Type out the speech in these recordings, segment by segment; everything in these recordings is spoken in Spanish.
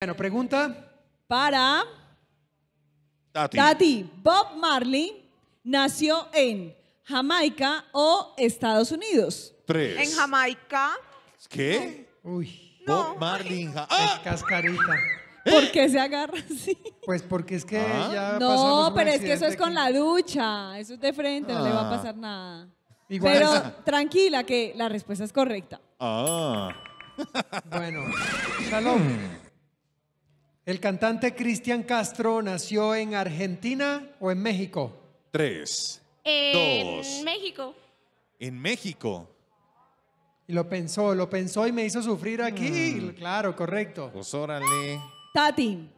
Bueno, pregunta. Para Dati. Bob Marley nació en Jamaica o Estados Unidos. Tres. En Jamaica. ¿Qué? Uy. Bob Marley en Es ¡Ah! cascarita. ¿Eh? ¿Por qué se agarra así? Pues porque es que ah. ya No, pero es que eso es con la ducha. Eso es de frente, no le va a ah. pasar nada. Pero tranquila, que la respuesta es correcta. Ah. Bueno, Shalom. Mm. ¿El cantante Cristian Castro nació en Argentina o en México? Tres. En México. En México. Y lo pensó, lo pensó y me hizo sufrir aquí. Claro, correcto. Pues órale. Tati,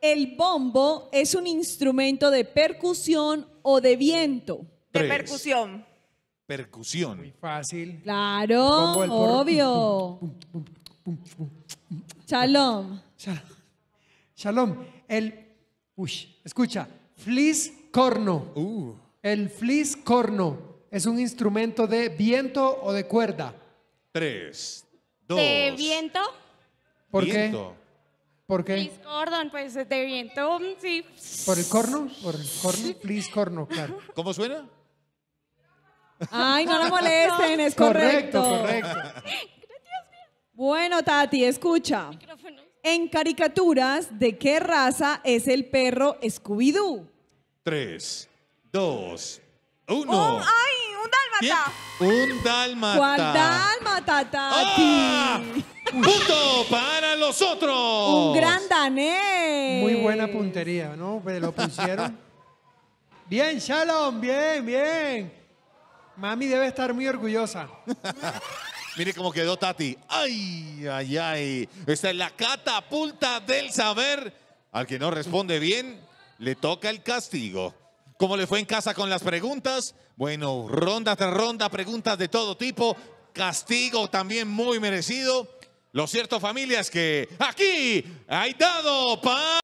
el bombo es un instrumento de percusión o de viento. De percusión. Percusión. Muy fácil. Claro, obvio. Shalom. Shalom. Shalom. El, uy, escucha, flis corno. Uh. El flis corno es un instrumento de viento o de cuerda. Tres, dos. ¿De viento? ¿Por qué? ¿Por qué? Flis cordon, pues de viento, sí. ¿Por el corno? ¿Por el corno? Flis corno, claro. ¿Cómo suena? Ay, no lo molesten, es correcto. Correcto, correcto. Bueno, Tati, escucha en caricaturas de qué raza es el perro Scooby-Doo. Tres, dos, uno. ¡Ay! ¡Un dálmata! ¿Quién? Un dálmata. un dálmata cuál dálmata, ¡Ah! ¡Punto para los otros! Un gran danés. Muy buena puntería, ¿no? Pero lo pusieron. bien, Shalom, bien, bien. Mami debe estar muy orgullosa. Mire cómo quedó Tati. Ay, ay, ay. Esta es la catapulta del saber. Al que no responde bien, le toca el castigo. ¿Cómo le fue en casa con las preguntas? Bueno, ronda tras ronda, preguntas de todo tipo. Castigo también muy merecido. Lo cierto, familia, es que aquí hay dado para...